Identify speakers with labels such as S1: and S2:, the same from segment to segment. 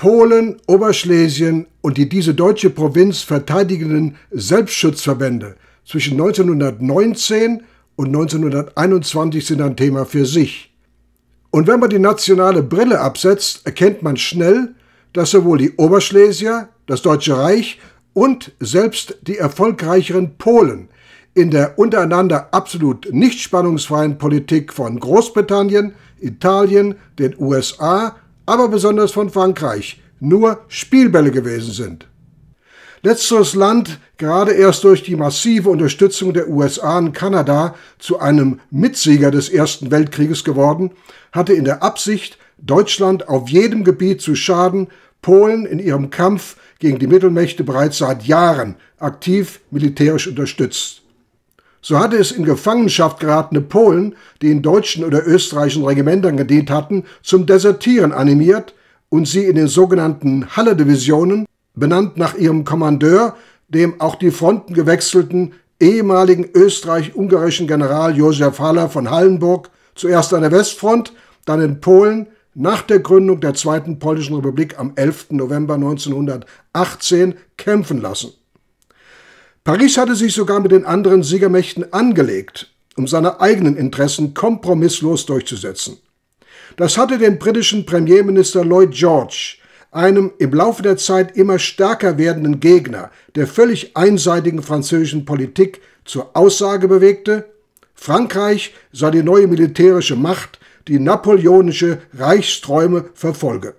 S1: Polen, Oberschlesien und die diese deutsche Provinz verteidigenden Selbstschutzverbände zwischen 1919 und 1921 sind ein Thema für sich. Und wenn man die nationale Brille absetzt, erkennt man schnell, dass sowohl die Oberschlesier, das Deutsche Reich und selbst die erfolgreicheren Polen in der untereinander absolut nicht spannungsfreien Politik von Großbritannien, Italien, den USA, aber besonders von Frankreich, nur Spielbälle gewesen sind. Letzteres Land, gerade erst durch die massive Unterstützung der USA und Kanada zu einem Mitsieger des Ersten Weltkrieges geworden, hatte in der Absicht, Deutschland auf jedem Gebiet zu schaden, Polen in ihrem Kampf gegen die Mittelmächte bereits seit Jahren aktiv militärisch unterstützt. So hatte es in Gefangenschaft geratene Polen, die in deutschen oder österreichischen Regimentern gedient hatten, zum Desertieren animiert und sie in den sogenannten Halle-Divisionen, benannt nach ihrem Kommandeur, dem auch die Fronten gewechselten, ehemaligen österreich-ungarischen General Josef Haller von Hallenburg, zuerst an der Westfront, dann in Polen, nach der Gründung der Zweiten Polnischen Republik am 11. November 1918 kämpfen lassen. Paris hatte sich sogar mit den anderen Siegermächten angelegt, um seine eigenen Interessen kompromisslos durchzusetzen. Das hatte den britischen Premierminister Lloyd George, einem im Laufe der Zeit immer stärker werdenden Gegner der völlig einseitigen französischen Politik, zur Aussage bewegte, Frankreich sei die neue militärische Macht, die napoleonische Reichsträume verfolge.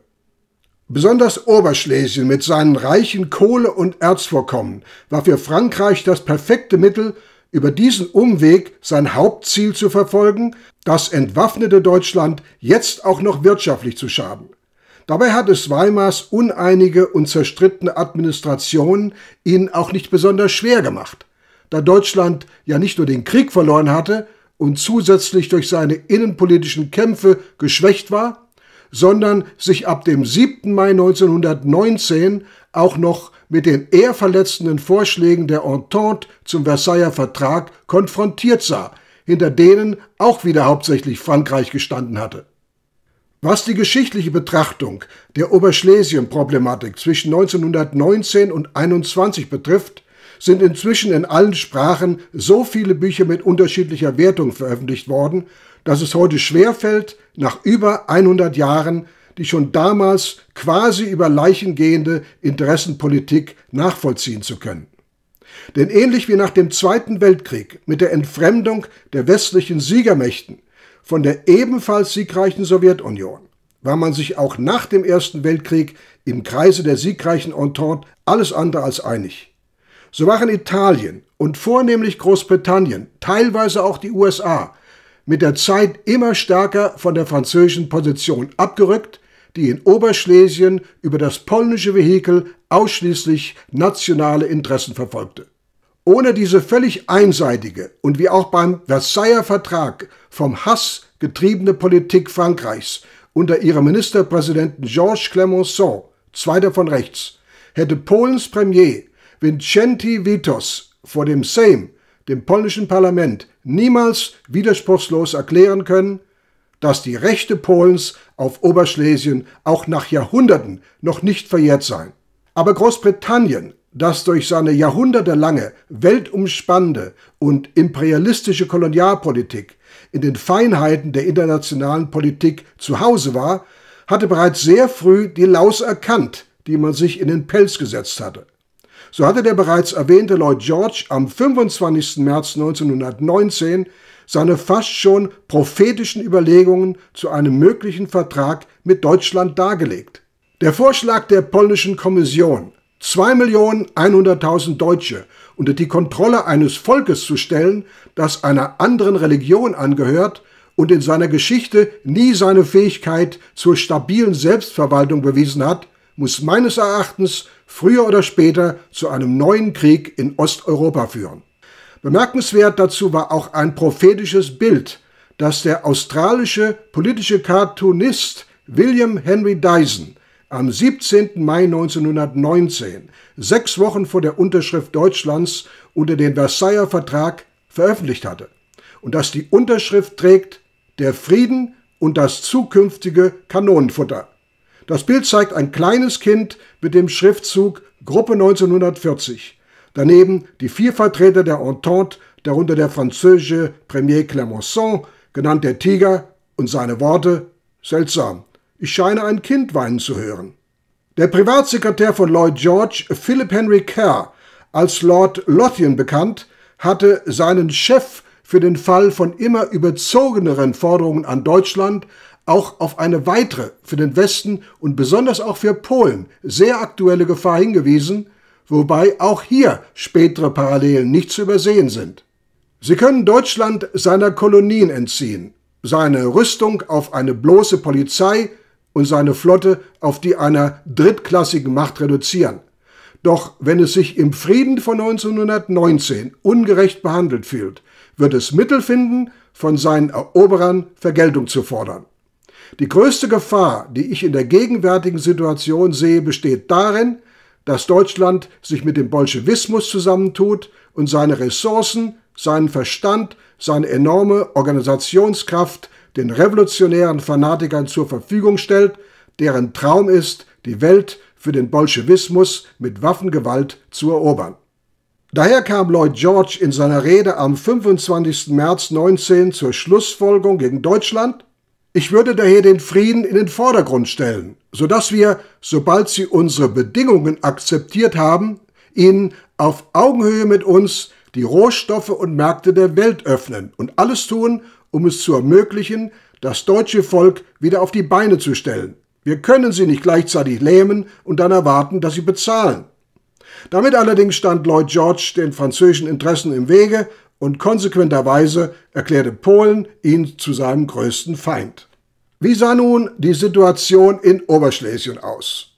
S1: Besonders Oberschlesien mit seinen reichen Kohle- und Erzvorkommen war für Frankreich das perfekte Mittel, über diesen Umweg sein Hauptziel zu verfolgen, das entwaffnete Deutschland jetzt auch noch wirtschaftlich zu schaden. Dabei hat es Weimars uneinige und zerstrittene Administration ihnen auch nicht besonders schwer gemacht, da Deutschland ja nicht nur den Krieg verloren hatte und zusätzlich durch seine innenpolitischen Kämpfe geschwächt war, sondern sich ab dem 7. Mai 1919 auch noch mit den eher verletzenden Vorschlägen der Entente zum Versailler Vertrag konfrontiert sah, hinter denen auch wieder hauptsächlich Frankreich gestanden hatte. Was die geschichtliche Betrachtung der Oberschlesien-Problematik zwischen 1919 und 21 betrifft, sind inzwischen in allen Sprachen so viele Bücher mit unterschiedlicher Wertung veröffentlicht worden dass es heute schwerfällt, nach über 100 Jahren die schon damals quasi über Leichen gehende Interessenpolitik nachvollziehen zu können. Denn ähnlich wie nach dem Zweiten Weltkrieg mit der Entfremdung der westlichen Siegermächten von der ebenfalls siegreichen Sowjetunion war man sich auch nach dem Ersten Weltkrieg im Kreise der siegreichen Entente alles andere als einig. So waren Italien und vornehmlich Großbritannien, teilweise auch die USA, mit der Zeit immer stärker von der französischen Position abgerückt, die in Oberschlesien über das polnische Vehikel ausschließlich nationale Interessen verfolgte. Ohne diese völlig einseitige und wie auch beim Versailler Vertrag vom Hass getriebene Politik Frankreichs unter ihrem Ministerpräsidenten Georges Clemenceau, zweiter von rechts, hätte Polens Premier Vincenti Vitos vor dem Sejm dem polnischen Parlament niemals widerspruchslos erklären können, dass die Rechte Polens auf Oberschlesien auch nach Jahrhunderten noch nicht verjährt seien. Aber Großbritannien, das durch seine jahrhundertelange, weltumspannende und imperialistische Kolonialpolitik in den Feinheiten der internationalen Politik zu Hause war, hatte bereits sehr früh die Laus erkannt, die man sich in den Pelz gesetzt hatte. So hatte der bereits erwähnte Lloyd George am 25. März 1919 seine fast schon prophetischen Überlegungen zu einem möglichen Vertrag mit Deutschland dargelegt. Der Vorschlag der polnischen Kommission, 2.100.000 Deutsche unter die Kontrolle eines Volkes zu stellen, das einer anderen Religion angehört und in seiner Geschichte nie seine Fähigkeit zur stabilen Selbstverwaltung bewiesen hat, muss meines Erachtens früher oder später zu einem neuen Krieg in Osteuropa führen. Bemerkenswert dazu war auch ein prophetisches Bild, das der australische politische Cartoonist William Henry Dyson am 17. Mai 1919, sechs Wochen vor der Unterschrift Deutschlands unter den Versailler Vertrag, veröffentlicht hatte und das die Unterschrift trägt Der Frieden und das zukünftige Kanonenfutter. Das Bild zeigt ein kleines Kind mit dem Schriftzug Gruppe 1940. Daneben die vier Vertreter der Entente, darunter der französische Premier Clemenceau, genannt der Tiger, und seine Worte Seltsam, ich scheine ein Kind weinen zu hören. Der Privatsekretär von Lloyd George, Philip Henry Kerr, als Lord Lothian bekannt, hatte seinen Chef für den Fall von immer überzogeneren Forderungen an Deutschland auch auf eine weitere für den Westen und besonders auch für Polen sehr aktuelle Gefahr hingewiesen, wobei auch hier spätere Parallelen nicht zu übersehen sind. Sie können Deutschland seiner Kolonien entziehen, seine Rüstung auf eine bloße Polizei und seine Flotte auf die einer drittklassigen Macht reduzieren. Doch wenn es sich im Frieden von 1919 ungerecht behandelt fühlt, wird es Mittel finden, von seinen Eroberern Vergeltung zu fordern. Die größte Gefahr, die ich in der gegenwärtigen Situation sehe, besteht darin, dass Deutschland sich mit dem Bolschewismus zusammentut und seine Ressourcen, seinen Verstand, seine enorme Organisationskraft den revolutionären Fanatikern zur Verfügung stellt, deren Traum ist, die Welt für den Bolschewismus mit Waffengewalt zu erobern. Daher kam Lloyd George in seiner Rede am 25. März 19 zur Schlussfolgerung gegen Deutschland, ich würde daher den Frieden in den Vordergrund stellen, so dass wir, sobald sie unsere Bedingungen akzeptiert haben, ihnen auf Augenhöhe mit uns die Rohstoffe und Märkte der Welt öffnen und alles tun, um es zu ermöglichen, das deutsche Volk wieder auf die Beine zu stellen. Wir können sie nicht gleichzeitig lähmen und dann erwarten, dass sie bezahlen. Damit allerdings stand Lloyd George den französischen Interessen im Wege und konsequenterweise erklärte Polen ihn zu seinem größten Feind. Wie sah nun die Situation in Oberschlesien aus?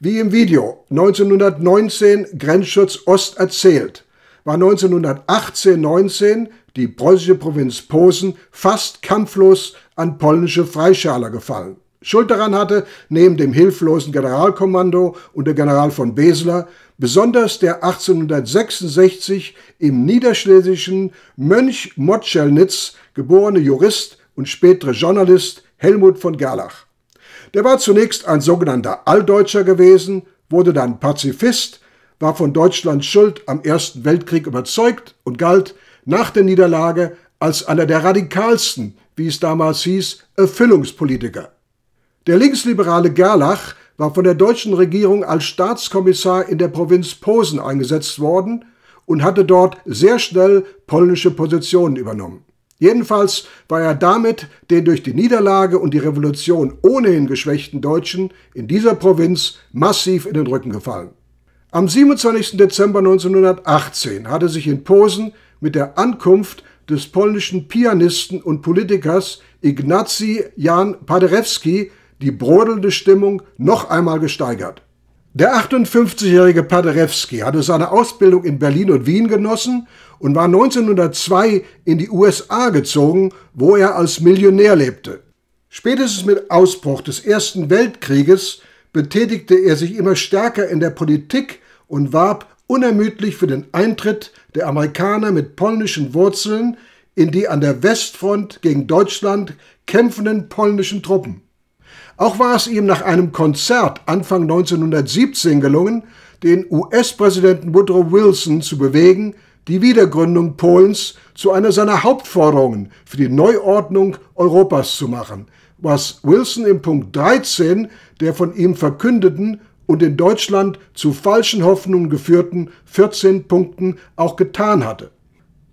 S1: Wie im Video 1919 Grenzschutz Ost erzählt, war 1918-19 die preußische Provinz Posen fast kampflos an polnische Freischaler gefallen. Schuld daran hatte neben dem hilflosen Generalkommando unter General von Besler besonders der 1866 im niederschlesischen Mönch Motschelnitz geborene Jurist und spätere Journalist Helmut von Gerlach. Der war zunächst ein sogenannter Alldeutscher gewesen, wurde dann Pazifist, war von Deutschlands Schuld am Ersten Weltkrieg überzeugt und galt nach der Niederlage als einer der radikalsten, wie es damals hieß, Erfüllungspolitiker. Der linksliberale Gerlach war von der deutschen Regierung als Staatskommissar in der Provinz Posen eingesetzt worden und hatte dort sehr schnell polnische Positionen übernommen. Jedenfalls war er damit den durch die Niederlage und die Revolution ohnehin geschwächten Deutschen in dieser Provinz massiv in den Rücken gefallen. Am 27. Dezember 1918 hatte sich in Posen mit der Ankunft des polnischen Pianisten und Politikers Ignacy Jan Paderewski die brodelnde Stimmung noch einmal gesteigert. Der 58-jährige Paderewski hatte seine Ausbildung in Berlin und Wien genossen und war 1902 in die USA gezogen, wo er als Millionär lebte. Spätestens mit Ausbruch des Ersten Weltkrieges betätigte er sich immer stärker in der Politik und warb unermüdlich für den Eintritt der Amerikaner mit polnischen Wurzeln in die an der Westfront gegen Deutschland kämpfenden polnischen Truppen. Auch war es ihm nach einem Konzert Anfang 1917 gelungen, den US-Präsidenten Woodrow Wilson zu bewegen, die Wiedergründung Polens zu einer seiner Hauptforderungen für die Neuordnung Europas zu machen, was Wilson im Punkt 13 der von ihm verkündeten und in Deutschland zu falschen Hoffnungen geführten 14 Punkten auch getan hatte.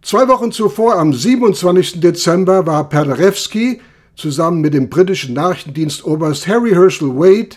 S1: Zwei Wochen zuvor, am 27. Dezember, war Perderewski zusammen mit dem britischen Nachrichtendienstoberst Harry Herschel Wade,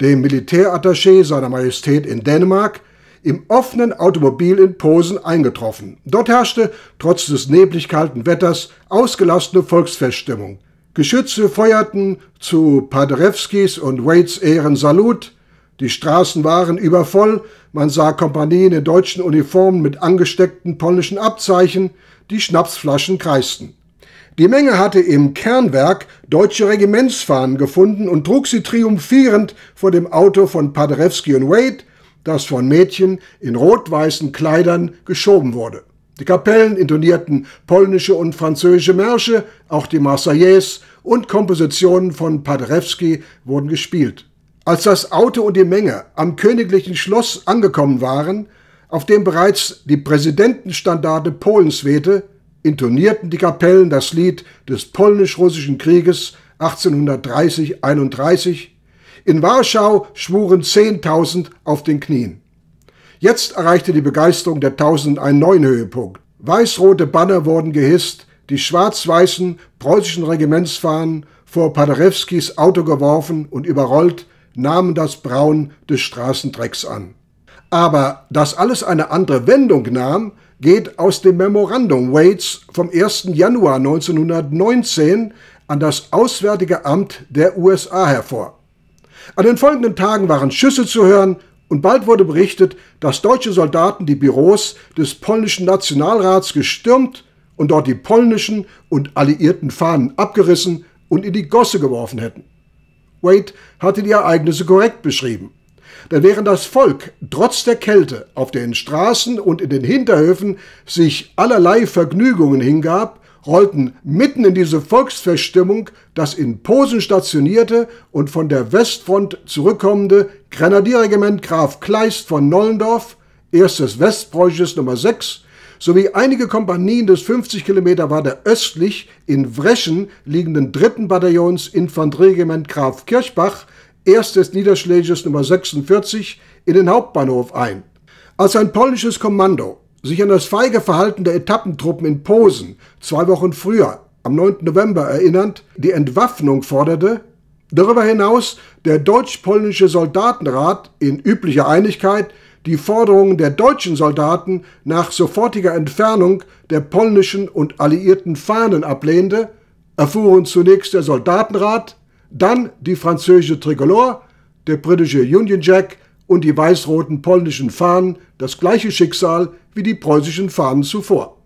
S1: dem Militärattaché seiner Majestät in Dänemark, im offenen Automobil in Posen eingetroffen. Dort herrschte, trotz des neblig kalten Wetters, ausgelassene Volksfeststimmung. Geschütze feuerten zu Paderewskis und Wades Ehren Salut. Die Straßen waren übervoll, man sah Kompanien in deutschen Uniformen mit angesteckten polnischen Abzeichen, die Schnapsflaschen kreisten. Die Menge hatte im Kernwerk deutsche Regimentsfahnen gefunden und trug sie triumphierend vor dem Auto von Paderewski und Wade, das von Mädchen in rot-weißen Kleidern geschoben wurde. Die Kapellen intonierten polnische und französische Märsche, auch die Marseillaise und Kompositionen von Paderewski wurden gespielt. Als das Auto und die Menge am königlichen Schloss angekommen waren, auf dem bereits die Präsidentenstandarte Polens wehte, intonierten die Kapellen das Lied des polnisch-russischen Krieges 1830-31. In Warschau schwuren 10.000 auf den Knien. Jetzt erreichte die Begeisterung der Tausenden einen neuen Höhepunkt. Weiß-rote Banner wurden gehisst, die schwarz-weißen preußischen Regimentsfahnen vor Paderewskis Auto geworfen und überrollt, nahmen das Braun des Straßendrecks an. Aber dass alles eine andere Wendung nahm, geht aus dem Memorandum Waits vom 1. Januar 1919 an das Auswärtige Amt der USA hervor. An den folgenden Tagen waren Schüsse zu hören und bald wurde berichtet, dass deutsche Soldaten die Büros des polnischen Nationalrats gestürmt und dort die polnischen und alliierten Fahnen abgerissen und in die Gosse geworfen hätten. Wade hatte die Ereignisse korrekt beschrieben denn während das Volk trotz der Kälte auf den Straßen und in den Hinterhöfen sich allerlei Vergnügungen hingab, rollten mitten in diese Volksverstimmung das in Posen stationierte und von der Westfront zurückkommende Grenadierregiment Graf Kleist von Nollendorf, erstes Westpreußisches Nummer 6, sowie einige Kompanien des 50 Kilometer weiter östlich in Wreschen liegenden 3. Bataillons Infanterieregiment Graf Kirchbach erst des Niederschläges Nummer 46 in den Hauptbahnhof ein. Als ein polnisches Kommando sich an das feige Verhalten der Etappentruppen in Posen zwei Wochen früher, am 9. November erinnernd, die Entwaffnung forderte, darüber hinaus der deutsch-polnische Soldatenrat in üblicher Einigkeit die Forderungen der deutschen Soldaten nach sofortiger Entfernung der polnischen und alliierten Fahnen ablehnte, erfuhren zunächst der Soldatenrat, dann die französische Tricolore, der britische Union Jack und die weiß-roten polnischen Fahnen, das gleiche Schicksal wie die preußischen Fahnen zuvor.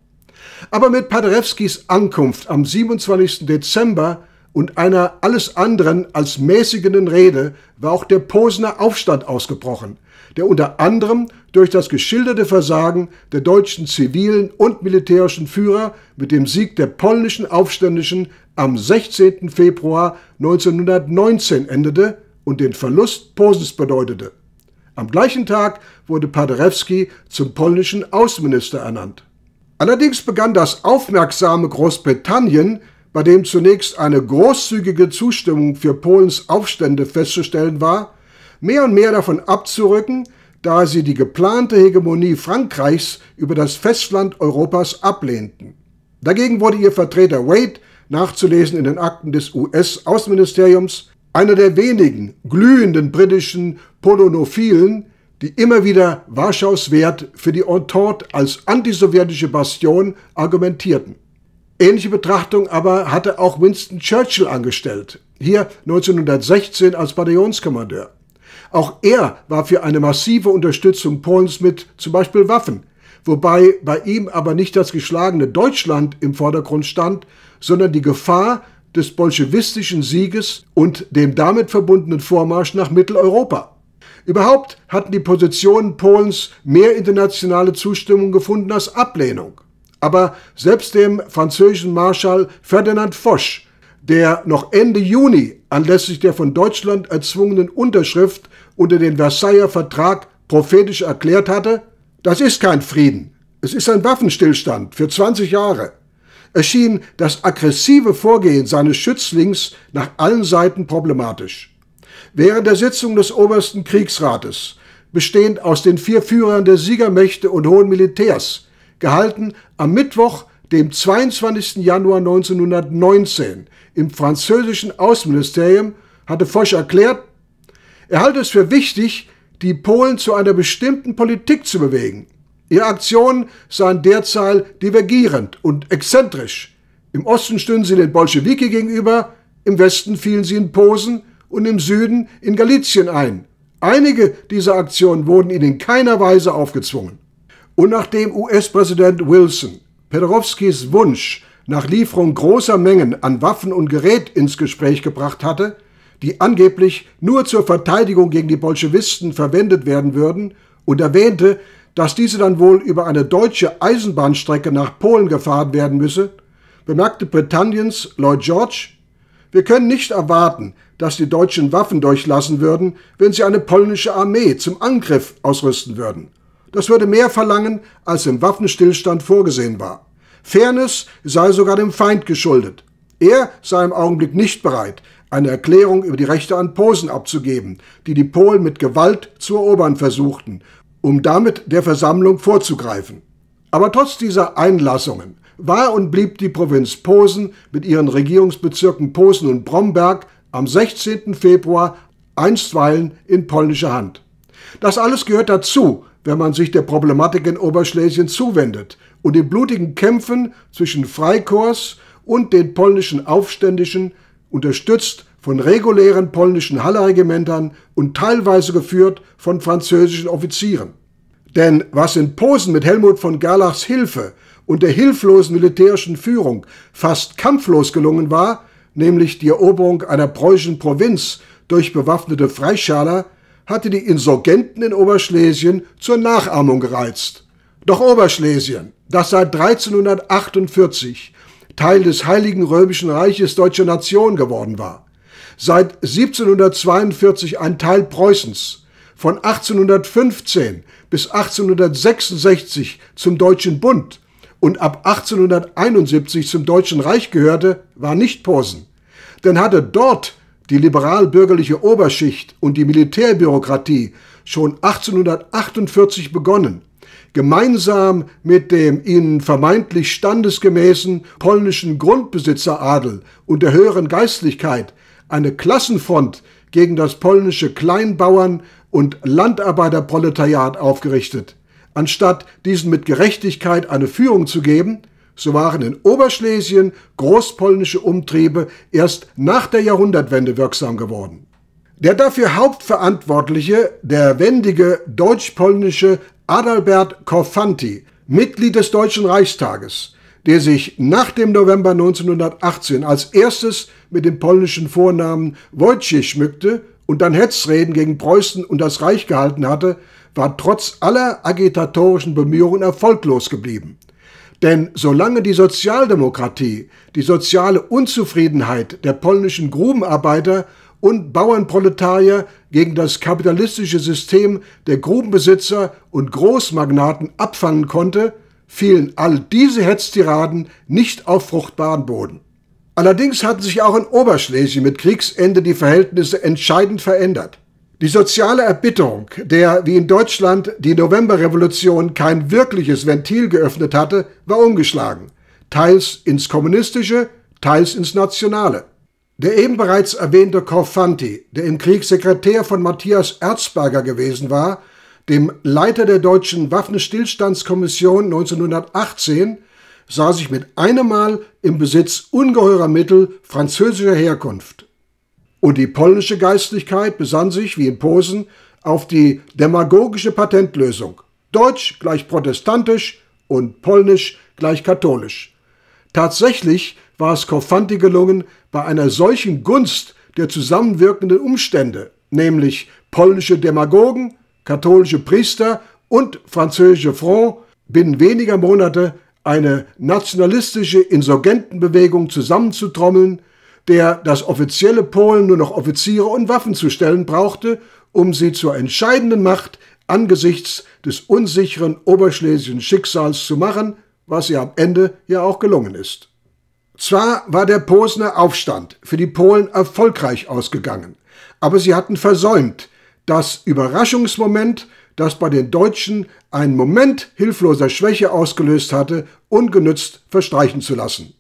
S1: Aber mit Paderewskis Ankunft am 27. Dezember und einer alles anderen als mäßigenden Rede war auch der Posener Aufstand ausgebrochen, der unter anderem durch das geschilderte Versagen der deutschen zivilen und militärischen Führer mit dem Sieg der polnischen Aufständischen am 16. Februar 1919 endete und den Verlust Posens bedeutete. Am gleichen Tag wurde Paderewski zum polnischen Außenminister ernannt. Allerdings begann das aufmerksame Großbritannien, bei dem zunächst eine großzügige Zustimmung für Polens Aufstände festzustellen war, mehr und mehr davon abzurücken, da sie die geplante Hegemonie Frankreichs über das Festland Europas ablehnten. Dagegen wurde ihr Vertreter Wade, nachzulesen in den Akten des US-Außenministeriums, einer der wenigen glühenden britischen Polonophilen, die immer wieder Warschaus Wert für die Entente als antisowjetische Bastion argumentierten. Ähnliche Betrachtung aber hatte auch Winston Churchill angestellt, hier 1916 als Bataillonskommandeur. Auch er war für eine massive Unterstützung Polens mit zum Beispiel Waffen, wobei bei ihm aber nicht das geschlagene Deutschland im Vordergrund stand, sondern die Gefahr des bolschewistischen Sieges und dem damit verbundenen Vormarsch nach Mitteleuropa. Überhaupt hatten die Positionen Polens mehr internationale Zustimmung gefunden als Ablehnung. Aber selbst dem französischen Marschall Ferdinand Foch der noch Ende Juni anlässlich der von Deutschland erzwungenen Unterschrift unter den Versailler Vertrag prophetisch erklärt hatte, das ist kein Frieden, es ist ein Waffenstillstand für 20 Jahre, erschien das aggressive Vorgehen seines Schützlings nach allen Seiten problematisch. Während der Sitzung des Obersten Kriegsrates, bestehend aus den vier Führern der Siegermächte und hohen Militärs, gehalten am Mittwoch, dem 22. Januar 1919 im französischen Außenministerium hatte Foch erklärt, er halte es für wichtig, die Polen zu einer bestimmten Politik zu bewegen. Ihre Aktionen seien derzeit divergierend und exzentrisch. Im Osten stünden sie den Bolschewiki gegenüber, im Westen fielen sie in Posen und im Süden in Galizien ein. Einige dieser Aktionen wurden ihnen in keiner Weise aufgezwungen. Und nachdem US-Präsident Wilson Peterowskis Wunsch nach Lieferung großer Mengen an Waffen und Gerät ins Gespräch gebracht hatte, die angeblich nur zur Verteidigung gegen die Bolschewisten verwendet werden würden, und erwähnte, dass diese dann wohl über eine deutsche Eisenbahnstrecke nach Polen gefahren werden müsse, bemerkte Britanniens Lloyd George, wir können nicht erwarten, dass die Deutschen Waffen durchlassen würden, wenn sie eine polnische Armee zum Angriff ausrüsten würden. Das würde mehr verlangen, als im Waffenstillstand vorgesehen war. Fairness sei sogar dem Feind geschuldet. Er sei im Augenblick nicht bereit, eine Erklärung über die Rechte an Posen abzugeben, die die Polen mit Gewalt zu erobern versuchten, um damit der Versammlung vorzugreifen. Aber trotz dieser Einlassungen war und blieb die Provinz Posen mit ihren Regierungsbezirken Posen und Bromberg am 16. Februar einstweilen in polnischer Hand. Das alles gehört dazu, wenn man sich der Problematik in Oberschlesien zuwendet, und den blutigen Kämpfen zwischen Freikorps und den polnischen Aufständischen, unterstützt von regulären polnischen Halleregimentern und teilweise geführt von französischen Offizieren. Denn was in Posen mit Helmut von Gerlachs Hilfe und der hilflosen militärischen Führung fast kampflos gelungen war, nämlich die Eroberung einer preußischen Provinz durch bewaffnete Freischaler, hatte die Insurgenten in Oberschlesien zur Nachahmung gereizt. Doch Oberschlesien, das seit 1348 Teil des Heiligen Römischen Reiches Deutsche Nation geworden war, seit 1742 ein Teil Preußens, von 1815 bis 1866 zum Deutschen Bund und ab 1871 zum Deutschen Reich gehörte, war nicht Posen. Denn hatte dort die liberal-bürgerliche Oberschicht und die Militärbürokratie schon 1848 begonnen, gemeinsam mit dem ihnen vermeintlich standesgemäßen polnischen Grundbesitzeradel und der höheren Geistlichkeit eine Klassenfront gegen das polnische Kleinbauern- und Landarbeiterproletariat aufgerichtet. Anstatt diesen mit Gerechtigkeit eine Führung zu geben, so waren in Oberschlesien großpolnische Umtriebe erst nach der Jahrhundertwende wirksam geworden. Der dafür Hauptverantwortliche, der wendige deutsch-polnische Adalbert Korfanti, Mitglied des Deutschen Reichstages, der sich nach dem November 1918 als erstes mit dem polnischen Vornamen Wojciech schmückte und dann Hetzreden gegen Preußen und das Reich gehalten hatte, war trotz aller agitatorischen Bemühungen erfolglos geblieben. Denn solange die Sozialdemokratie die soziale Unzufriedenheit der polnischen Grubenarbeiter und Bauernproletarier gegen das kapitalistische System der Grubenbesitzer und Großmagnaten abfangen konnte, fielen all diese Hetztiraden nicht auf fruchtbaren Boden. Allerdings hatten sich auch in Oberschlesien mit Kriegsende die Verhältnisse entscheidend verändert. Die soziale Erbitterung, der wie in Deutschland die Novemberrevolution kein wirkliches Ventil geöffnet hatte, war umgeschlagen, teils ins kommunistische, teils ins nationale. Der eben bereits erwähnte Korfanti, der im Krieg Sekretär von Matthias Erzberger gewesen war, dem Leiter der deutschen Waffenstillstandskommission 1918, sah sich mit einem Mal im Besitz ungeheurer Mittel französischer Herkunft. Und die polnische Geistlichkeit besann sich, wie in Posen, auf die demagogische Patentlösung. Deutsch gleich protestantisch und polnisch gleich katholisch. Tatsächlich war es Korfanti gelungen, bei einer solchen Gunst der zusammenwirkenden Umstände, nämlich polnische Demagogen, katholische Priester und französische Front, binnen weniger Monate eine nationalistische Insurgentenbewegung zusammenzutrommeln, der das offizielle Polen nur noch Offiziere und Waffen zu stellen brauchte, um sie zur entscheidenden Macht angesichts des unsicheren oberschlesischen Schicksals zu machen, was ihr am Ende ja auch gelungen ist. Zwar war der Posner Aufstand für die Polen erfolgreich ausgegangen, aber sie hatten versäumt, das Überraschungsmoment, das bei den Deutschen einen Moment hilfloser Schwäche ausgelöst hatte, ungenützt verstreichen zu lassen.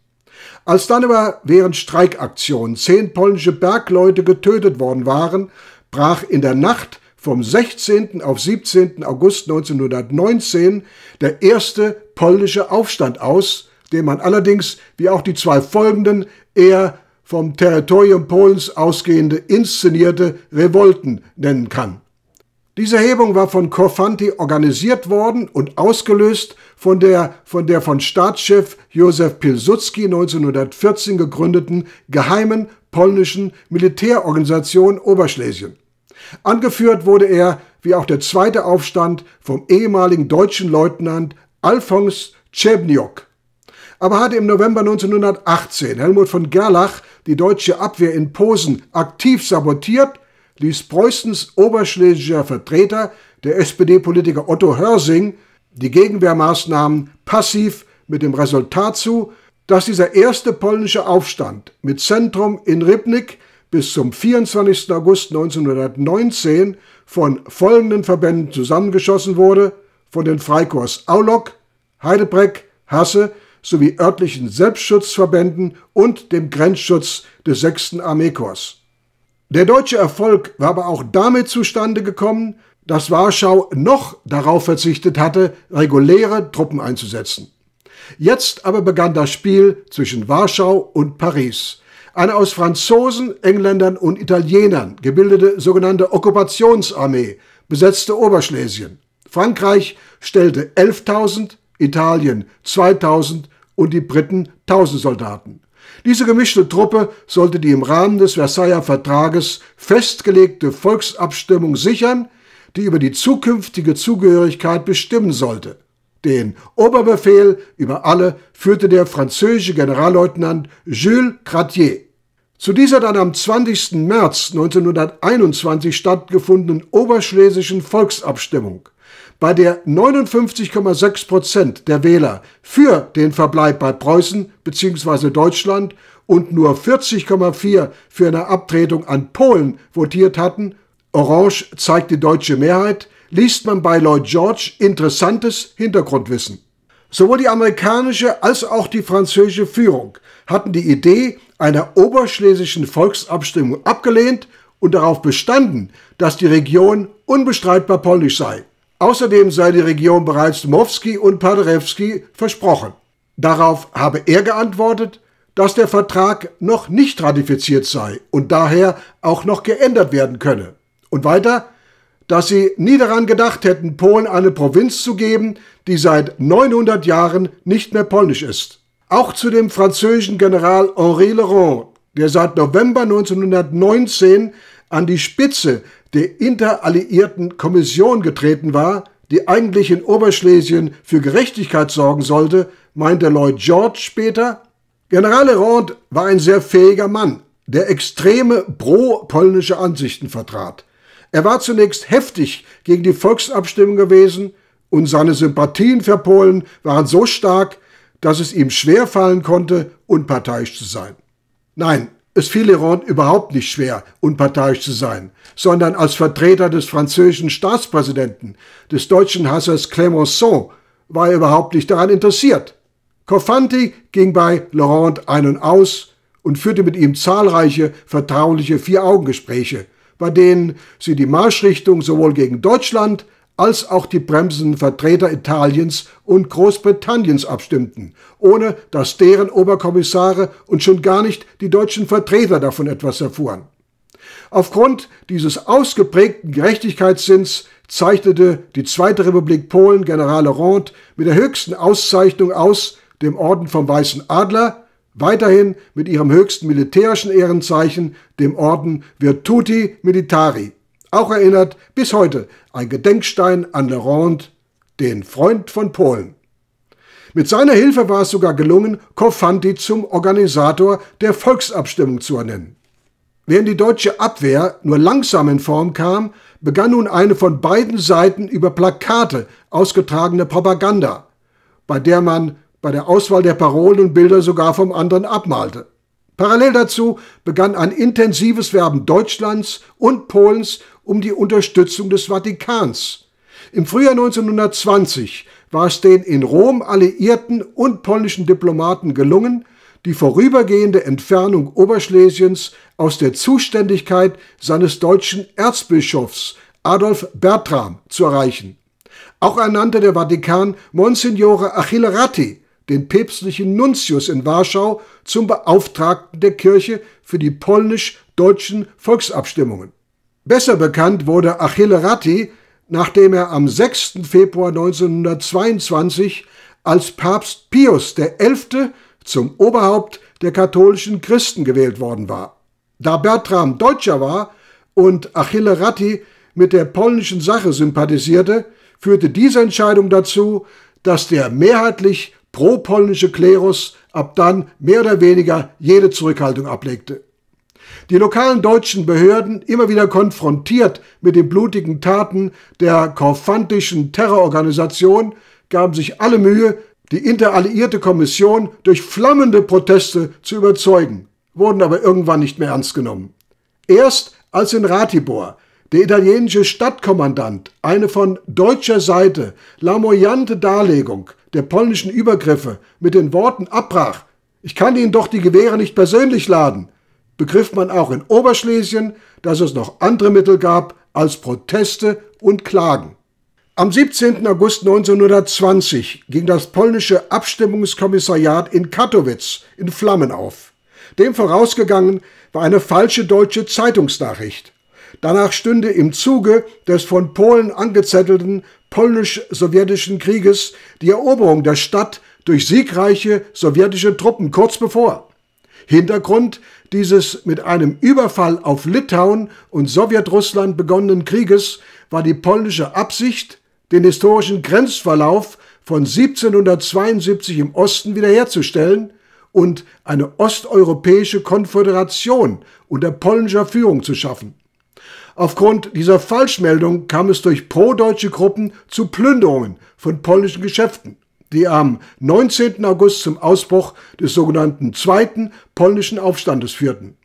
S1: Als dann aber während Streikaktionen zehn polnische Bergleute getötet worden waren, brach in der Nacht vom 16. auf 17. August 1919 der erste polnische Aufstand aus, den man allerdings, wie auch die zwei folgenden, eher vom Territorium Polens ausgehende inszenierte Revolten nennen kann. Diese Erhebung war von Korfanti organisiert worden und ausgelöst von der von, der von Staatschef Józef Pilsudski 1914 gegründeten geheimen polnischen Militärorganisation Oberschlesien. Angeführt wurde er, wie auch der zweite Aufstand, vom ehemaligen deutschen Leutnant Alfons Czebniok aber hatte im November 1918 Helmut von Gerlach die deutsche Abwehr in Posen aktiv sabotiert, ließ Preußens oberschlesischer Vertreter, der SPD-Politiker Otto Hörsing, die Gegenwehrmaßnahmen passiv mit dem Resultat zu, dass dieser erste polnische Aufstand mit Zentrum in Rybnik bis zum 24. August 1919 von folgenden Verbänden zusammengeschossen wurde, von den Freikorps Aulok, Heidebreck, Hasse, sowie örtlichen Selbstschutzverbänden und dem Grenzschutz des 6. Armeekorps. Der deutsche Erfolg war aber auch damit zustande gekommen, dass Warschau noch darauf verzichtet hatte, reguläre Truppen einzusetzen. Jetzt aber begann das Spiel zwischen Warschau und Paris. Eine aus Franzosen, Engländern und Italienern gebildete sogenannte Okkupationsarmee besetzte Oberschlesien. Frankreich stellte 11.000, Italien 2.000 und die Briten 1000 Soldaten. Diese gemischte Truppe sollte die im Rahmen des Versailler Vertrages festgelegte Volksabstimmung sichern, die über die zukünftige Zugehörigkeit bestimmen sollte. Den Oberbefehl über alle führte der französische Generalleutnant Jules Gratier. Zu dieser dann am 20. März 1921 stattgefundenen oberschlesischen Volksabstimmung bei der 59,6 Prozent der Wähler für den Verbleib bei Preußen bzw. Deutschland und nur 40,4 für eine Abtretung an Polen votiert hatten, Orange zeigt die deutsche Mehrheit, liest man bei Lloyd George interessantes Hintergrundwissen. Sowohl die amerikanische als auch die französische Führung hatten die Idee einer oberschlesischen Volksabstimmung abgelehnt und darauf bestanden, dass die Region unbestreitbar polnisch sei. Außerdem sei die Region bereits Mowski und Paderewski versprochen. Darauf habe er geantwortet, dass der Vertrag noch nicht ratifiziert sei und daher auch noch geändert werden könne. Und weiter, dass sie nie daran gedacht hätten, Polen eine Provinz zu geben, die seit 900 Jahren nicht mehr polnisch ist. Auch zu dem französischen General Henri Laurent, der seit November 1919 an die Spitze der Interalliierten Kommission getreten war, die eigentlich in Oberschlesien für Gerechtigkeit sorgen sollte, meinte Lloyd George später, General Lerand war ein sehr fähiger Mann, der extreme pro-polnische Ansichten vertrat. Er war zunächst heftig gegen die Volksabstimmung gewesen und seine Sympathien für Polen waren so stark, dass es ihm schwer fallen konnte, unparteiisch zu sein. Nein, es fiel Laurent überhaupt nicht schwer, unparteiisch zu sein, sondern als Vertreter des französischen Staatspräsidenten, des deutschen Hassers Clemenceau, war er überhaupt nicht daran interessiert. Cofanti ging bei Laurent ein und aus und führte mit ihm zahlreiche vertrauliche Vier-Augen-Gespräche, bei denen sie die Marschrichtung sowohl gegen Deutschland als auch die bremsenden Vertreter Italiens und Großbritanniens abstimmten, ohne dass deren Oberkommissare und schon gar nicht die deutschen Vertreter davon etwas erfuhren. Aufgrund dieses ausgeprägten Gerechtigkeitssinns zeichnete die Zweite Republik Polen General Laurent mit der höchsten Auszeichnung aus, dem Orden vom Weißen Adler, weiterhin mit ihrem höchsten militärischen Ehrenzeichen, dem Orden Virtuti Militari. Auch erinnert bis heute ein Gedenkstein an Laurent, den Freund von Polen. Mit seiner Hilfe war es sogar gelungen, Kofandi zum Organisator der Volksabstimmung zu ernennen. Während die deutsche Abwehr nur langsam in Form kam, begann nun eine von beiden Seiten über Plakate ausgetragene Propaganda, bei der man bei der Auswahl der Parolen und Bilder sogar vom anderen abmalte. Parallel dazu begann ein intensives Werben Deutschlands und Polens um die Unterstützung des Vatikans. Im Frühjahr 1920 war es den in Rom alliierten und polnischen Diplomaten gelungen, die vorübergehende Entfernung Oberschlesiens aus der Zuständigkeit seines deutschen Erzbischofs Adolf Bertram zu erreichen. Auch ernannte der Vatikan Monsignore Achille Ratti, den päpstlichen Nuntius in Warschau, zum Beauftragten der Kirche für die polnisch-deutschen Volksabstimmungen. Besser bekannt wurde Achille Ratti, nachdem er am 6. Februar 1922 als Papst Pius XI. zum Oberhaupt der katholischen Christen gewählt worden war. Da Bertram Deutscher war und Achille Ratti mit der polnischen Sache sympathisierte, führte diese Entscheidung dazu, dass der mehrheitlich pro-polnische Klerus ab dann mehr oder weniger jede Zurückhaltung ablegte die lokalen deutschen Behörden immer wieder konfrontiert mit den blutigen Taten der korfantischen Terrororganisation, gaben sich alle Mühe, die interalliierte Kommission durch flammende Proteste zu überzeugen, wurden aber irgendwann nicht mehr ernst genommen. Erst als in Ratibor der italienische Stadtkommandant eine von deutscher Seite lamoyante Darlegung der polnischen Übergriffe mit den Worten abbrach, ich kann Ihnen doch die Gewehre nicht persönlich laden, begriff man auch in Oberschlesien, dass es noch andere Mittel gab als Proteste und Klagen. Am 17. August 1920 ging das polnische Abstimmungskommissariat in Katowice in Flammen auf. Dem vorausgegangen war eine falsche deutsche Zeitungsnachricht. Danach stünde im Zuge des von Polen angezettelten polnisch-sowjetischen Krieges die Eroberung der Stadt durch siegreiche sowjetische Truppen kurz bevor. Hintergrund dieses mit einem Überfall auf Litauen und Sowjetrussland begonnenen Krieges war die polnische Absicht, den historischen Grenzverlauf von 1772 im Osten wiederherzustellen und eine osteuropäische Konföderation unter polnischer Führung zu schaffen. Aufgrund dieser Falschmeldung kam es durch pro-deutsche Gruppen zu Plünderungen von polnischen Geschäften die am 19. August zum Ausbruch des sogenannten Zweiten Polnischen Aufstandes führten.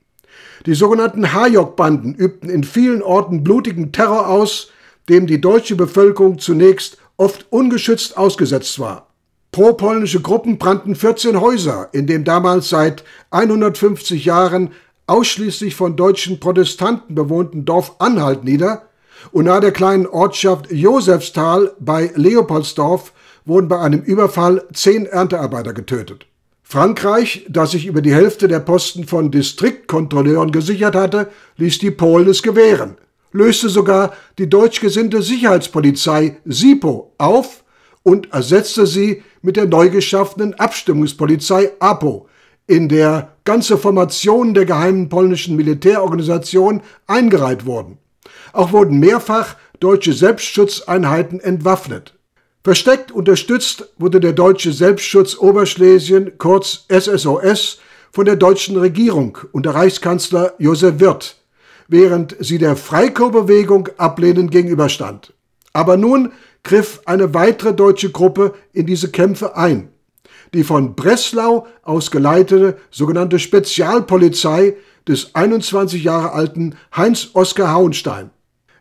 S1: Die sogenannten Hajok-Banden übten in vielen Orten blutigen Terror aus, dem die deutsche Bevölkerung zunächst oft ungeschützt ausgesetzt war. Pro-polnische Gruppen brannten 14 Häuser, in dem damals seit 150 Jahren ausschließlich von deutschen Protestanten bewohnten Dorf Anhalt nieder und nahe der kleinen Ortschaft Josefsthal bei Leopoldsdorf wurden bei einem Überfall zehn Erntearbeiter getötet. Frankreich, das sich über die Hälfte der Posten von Distriktkontrolleuren gesichert hatte, ließ die Polen es gewähren, löste sogar die deutschgesinnte Sicherheitspolizei SIPO auf und ersetzte sie mit der neu geschaffenen Abstimmungspolizei APO, in der ganze Formationen der geheimen polnischen Militärorganisation eingereiht wurden. Auch wurden mehrfach deutsche Selbstschutzeinheiten entwaffnet. Versteckt unterstützt wurde der Deutsche Selbstschutz Oberschlesien, kurz SSOS, von der deutschen Regierung unter Reichskanzler Josef Wirth, während sie der Freikorpsbewegung ablehnend gegenüberstand. Aber nun griff eine weitere deutsche Gruppe in diese Kämpfe ein. Die von Breslau aus geleitete sogenannte Spezialpolizei des 21 Jahre alten Heinz Oskar Hauenstein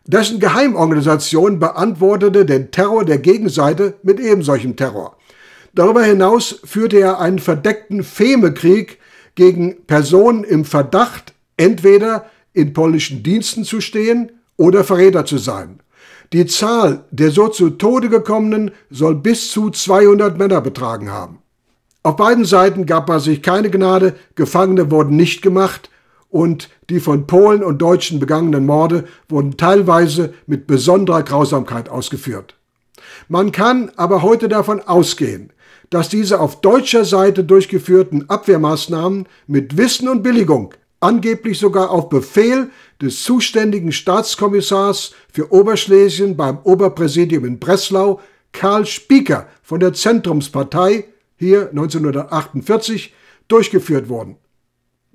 S1: dessen Geheimorganisation beantwortete den Terror der Gegenseite mit ebensolchem Terror. Darüber hinaus führte er einen verdeckten Femekrieg gegen Personen im Verdacht, entweder in polnischen Diensten zu stehen oder Verräter zu sein. Die Zahl der so zu Tode gekommenen soll bis zu 200 Männer betragen haben. Auf beiden Seiten gab man sich keine Gnade, Gefangene wurden nicht gemacht, und die von Polen und Deutschen begangenen Morde wurden teilweise mit besonderer Grausamkeit ausgeführt. Man kann aber heute davon ausgehen, dass diese auf deutscher Seite durchgeführten Abwehrmaßnahmen mit Wissen und Billigung, angeblich sogar auf Befehl des zuständigen Staatskommissars für Oberschlesien beim Oberpräsidium in Breslau, Karl Spieker von der Zentrumspartei, hier 1948, durchgeführt wurden.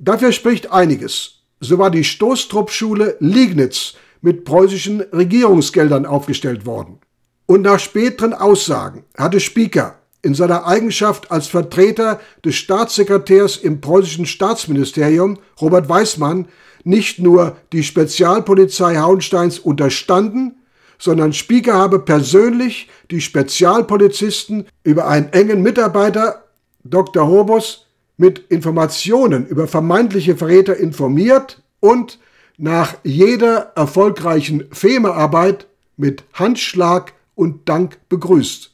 S1: Dafür spricht einiges. So war die Stoßtruppschule Liegnitz mit preußischen Regierungsgeldern aufgestellt worden. Und nach späteren Aussagen hatte Spieker in seiner Eigenschaft als Vertreter des Staatssekretärs im preußischen Staatsministerium, Robert Weismann, nicht nur die Spezialpolizei Hauensteins unterstanden, sondern Spieker habe persönlich die Spezialpolizisten über einen engen Mitarbeiter, Dr. Hobos, mit Informationen über vermeintliche Verräter informiert und nach jeder erfolgreichen FEME-Arbeit mit Handschlag und Dank begrüßt.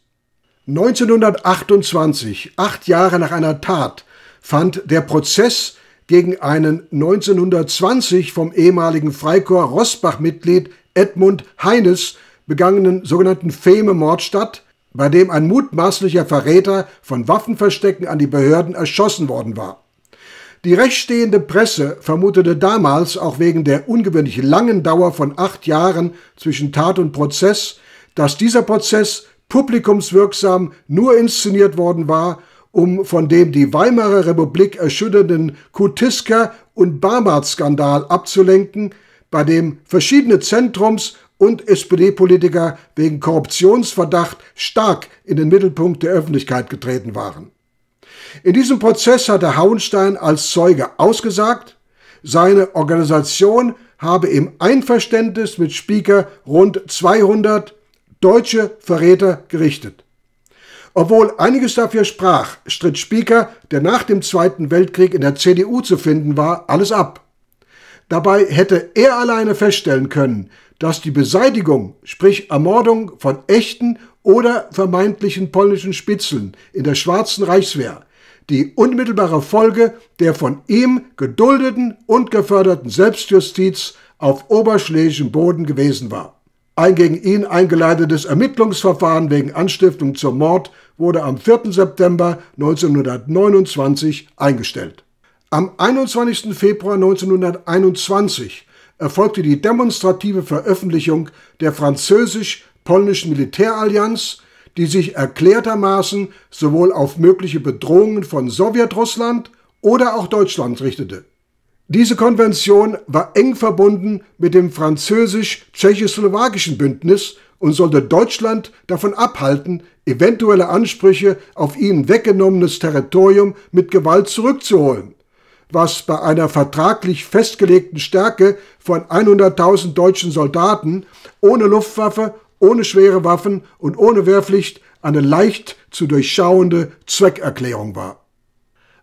S1: 1928, acht Jahre nach einer Tat, fand der Prozess gegen einen 1920 vom ehemaligen Freikorps Rossbach-Mitglied Edmund Heines begangenen sogenannten Feme-Mord statt, bei dem ein mutmaßlicher Verräter von Waffenverstecken an die Behörden erschossen worden war. Die rechtstehende Presse vermutete damals auch wegen der ungewöhnlich langen Dauer von acht Jahren zwischen Tat und Prozess, dass dieser Prozess publikumswirksam nur inszeniert worden war, um von dem die Weimarer Republik erschütternden Kutiska- und Barmard-Skandal abzulenken, bei dem verschiedene Zentrums und SPD-Politiker wegen Korruptionsverdacht stark in den Mittelpunkt der Öffentlichkeit getreten waren. In diesem Prozess hatte Hauenstein als Zeuge ausgesagt, seine Organisation habe im Einverständnis mit Spieker rund 200 deutsche Verräter gerichtet. Obwohl einiges dafür sprach, stritt Spieker, der nach dem Zweiten Weltkrieg in der CDU zu finden war, alles ab. Dabei hätte er alleine feststellen können, dass die Beseitigung, sprich Ermordung von echten oder vermeintlichen polnischen Spitzeln in der Schwarzen Reichswehr, die unmittelbare Folge der von ihm geduldeten und geförderten Selbstjustiz auf oberschlesischem Boden gewesen war. Ein gegen ihn eingeleitetes Ermittlungsverfahren wegen Anstiftung zum Mord wurde am 4. September 1929 eingestellt. Am 21. Februar 1921 erfolgte die demonstrative Veröffentlichung der französisch-polnischen Militärallianz, die sich erklärtermaßen sowohl auf mögliche Bedrohungen von Sowjetrussland oder auch Deutschland richtete. Diese Konvention war eng verbunden mit dem französisch-tschechoslowakischen Bündnis und sollte Deutschland davon abhalten, eventuelle Ansprüche auf ihnen weggenommenes Territorium mit Gewalt zurückzuholen was bei einer vertraglich festgelegten Stärke von 100.000 deutschen Soldaten ohne Luftwaffe, ohne schwere Waffen und ohne Wehrpflicht eine leicht zu durchschauende Zweckerklärung war.